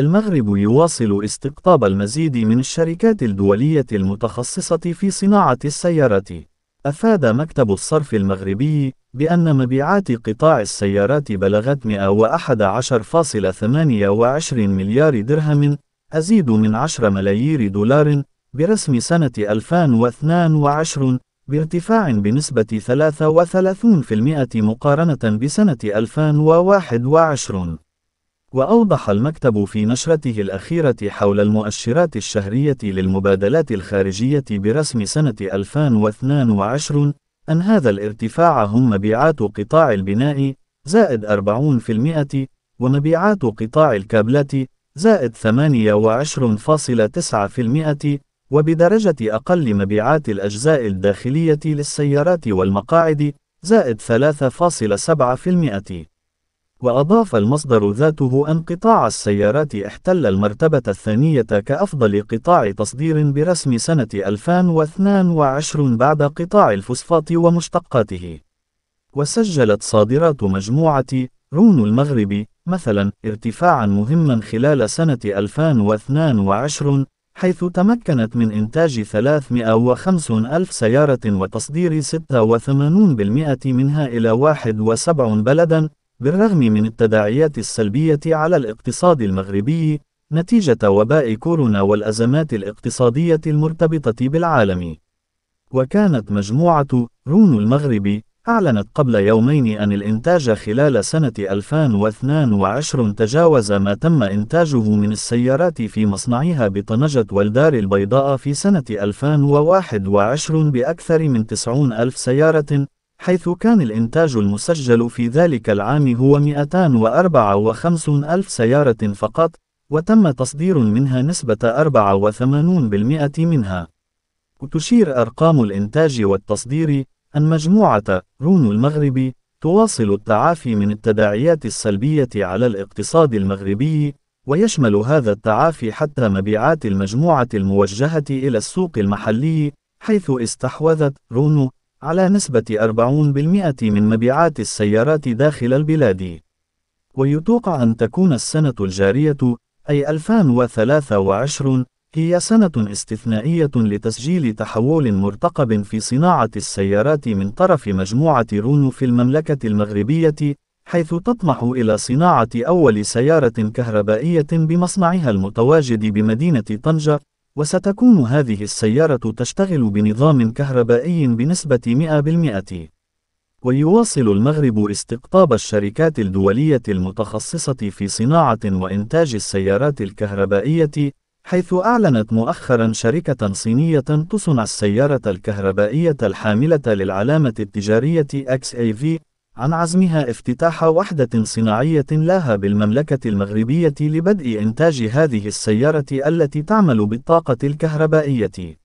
المغرب يواصل استقطاب المزيد من الشركات الدولية المتخصصة في صناعة السيارات. أفاد مكتب الصرف المغربي بأن مبيعات قطاع السيارات بلغت 111.28 مليار درهم، أزيد من 10 ملايير دولار، برسم سنة 2022 بارتفاع بنسبة 33% مقارنة بسنة 2021 وأوضح المكتب في نشرته الأخيرة حول المؤشرات الشهرية للمبادلات الخارجية برسم سنة 2022 أن هذا الارتفاع هم مبيعات قطاع البناء زائد 40% ومبيعات قطاع الكابلات زائد 28.9% وبدرجة أقل مبيعات الأجزاء الداخلية للسيارات والمقاعد زائد 3.7% وأضاف المصدر ذاته أن قطاع السيارات احتل المرتبة الثانية كأفضل قطاع تصدير برسم سنة 2022 بعد قطاع الفوسفات ومشتقاته. وسجلت صادرات مجموعة رون المغرب مثلا ارتفاعا مهما خلال سنة 2022 حيث تمكنت من إنتاج 305 ألف سيارة وتصدير 86% منها إلى 71 بلداً بالرغم من التداعيات السلبية على الاقتصاد المغربي نتيجة وباء كورونا والأزمات الاقتصادية المرتبطة بالعالم. وكانت مجموعة رون المغرب أعلنت قبل يومين أن الإنتاج خلال سنة 2022 تجاوز ما تم إنتاجه من السيارات في مصنعها بطنجة والدار البيضاء في سنة 2021 بأكثر من 90 ألف سيارة حيث كان الإنتاج المسجل في ذلك العام هو 254 ألف سيارة فقط، وتم تصدير منها نسبة 84% منها. وتشير أرقام الإنتاج والتصدير أن مجموعة رون المغربي تواصل التعافي من التداعيات السلبية على الاقتصاد المغربي، ويشمل هذا التعافي حتى مبيعات المجموعة الموجهة إلى السوق المحلي، حيث استحوذت رونو على نسبة 40% من مبيعات السيارات داخل البلاد. ويتوقع أن تكون السنة الجارية أي 2023 هي سنة استثنائية لتسجيل تحول مرتقب في صناعة السيارات من طرف مجموعة رونو في المملكة المغربية، حيث تطمح إلى صناعة أول سيارة كهربائية بمصنعها المتواجد بمدينة طنجة، وستكون هذه السيارة تشتغل بنظام كهربائي بنسبة 100%. ويواصل المغرب استقطاب الشركات الدولية المتخصصة في صناعة وإنتاج السيارات الكهربائية، حيث أعلنت مؤخرا شركة صينية تصنع السيارة الكهربائية الحاملة للعلامة التجارية XAV عن عزمها افتتاح وحدة صناعية لها بالمملكة المغربية لبدء إنتاج هذه السيارة التي تعمل بالطاقة الكهربائية